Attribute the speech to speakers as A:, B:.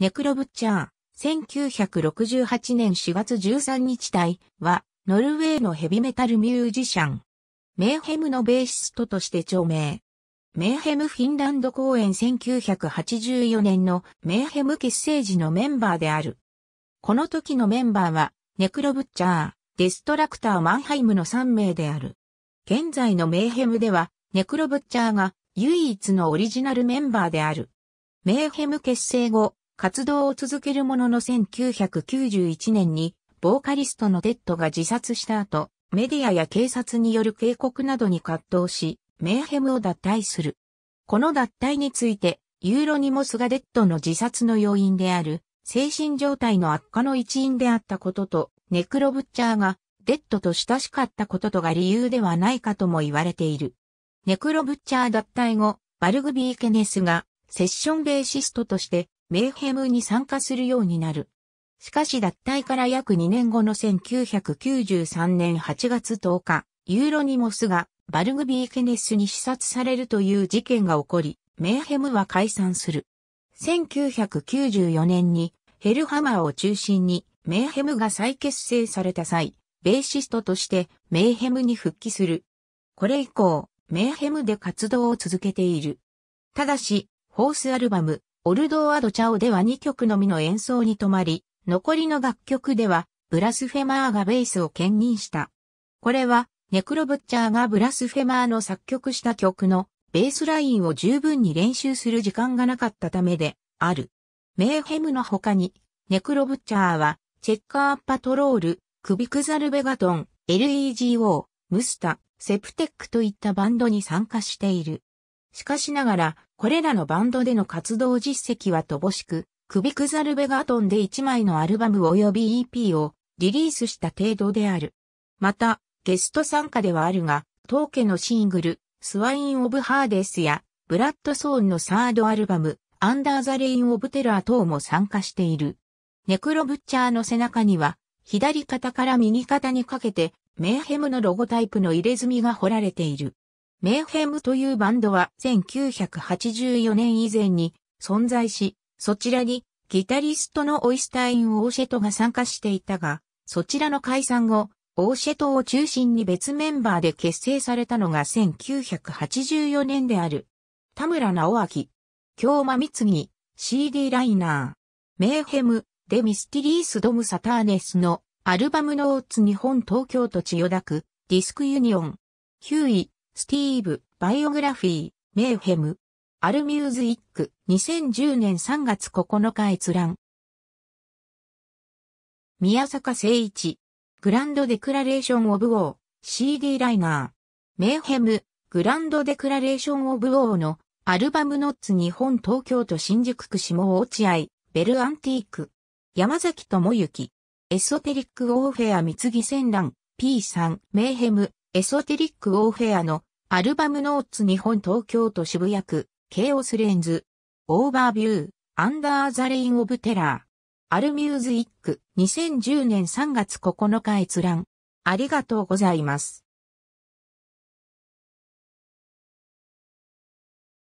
A: ネクロブッチャー、1968年4月13日隊は、ノルウェーのヘビメタルミュージシャン。メーヘムのベーシストとして著名。メーヘムフィンランド公演1984年のメーヘム結成時のメンバーである。この時のメンバーは、ネクロブッチャー、デストラクターマンハイムの3名である。現在のメーヘムでは、ネクロブッチャーが唯一のオリジナルメンバーである。メーヘム結成後、活動を続けるものの1991年に、ボーカリストのデッドが自殺した後、メディアや警察による警告などに葛藤し、メーヘムを脱退する。この脱退について、ユーロニモスがデッドの自殺の要因である、精神状態の悪化の一因であったことと、ネクロブッチャーが、デッドと親しかったこととが理由ではないかとも言われている。ネクロブッチャー脱退後、バルグビー・ケネスが、セッションベーシストとして、メーヘムに参加するようになる。しかし脱退から約2年後の1993年8月10日、ユーロニモスがバルグビー・ケネスに視察されるという事件が起こり、メーヘムは解散する。1994年にヘルハマーを中心にメーヘムが再結成された際、ベーシストとしてメーヘムに復帰する。これ以降、メーヘムで活動を続けている。ただし、ホースアルバム、オルドーアドチャオでは2曲のみの演奏に止まり、残りの楽曲では、ブラスフェマーがベースを兼任した。これは、ネクロブッチャーがブラスフェマーの作曲した曲のベースラインを十分に練習する時間がなかったためである。メーヘムの他に、ネクロブッチャーは、チェッカーパトロール、クビクザルベガトン、LEGO、ムスタ、セプテックといったバンドに参加している。しかしながら、これらのバンドでの活動実績は乏しく、クビクザルベガトンで1枚のアルバム及び EP をリリースした程度である。また、ゲスト参加ではあるが、当家のシングル、スワイン・オブ・ハーデスや、ブラッド・ソーンのサードアルバム、アンダー・ザ・レイン・オブ・テラー等も参加している。ネクロ・ブッチャーの背中には、左肩から右肩にかけて、メーヘムのロゴタイプの入れ墨が彫られている。メーヘムというバンドは1984年以前に存在し、そちらにギタリストのオイスタイン・オーシェトが参加していたが、そちらの解散後、オーシェトを中心に別メンバーで結成されたのが1984年である。田村直明、京間次、CD ライナー、メーヘム、デミスティリース・ドム・サターネスのアルバムノーツ日本東京都千代田区、ディスクユニオン、9位。スティーブ、バイオグラフィー、メーヘム、アルミューズイック、2010年3月9日閲覧。宮坂誠一、グランドデクラレーションオブウォー、CD ライナー、メーヘム、グランドデクラレーションオブウォーのアルバムノッツ日本東京都新宿区下落合、ベルアンティーク、山崎智之、エソテリックオーフェア三木戦乱、P3、メーヘム、エソテリック・オーフェアのアルバムノーツ日本東京都渋谷区、ケイオスレンズ、オーバービュー、アンダーザレイン・オブ・テラー。アルミューズイック2010年3月9日閲覧。ありがとうございます。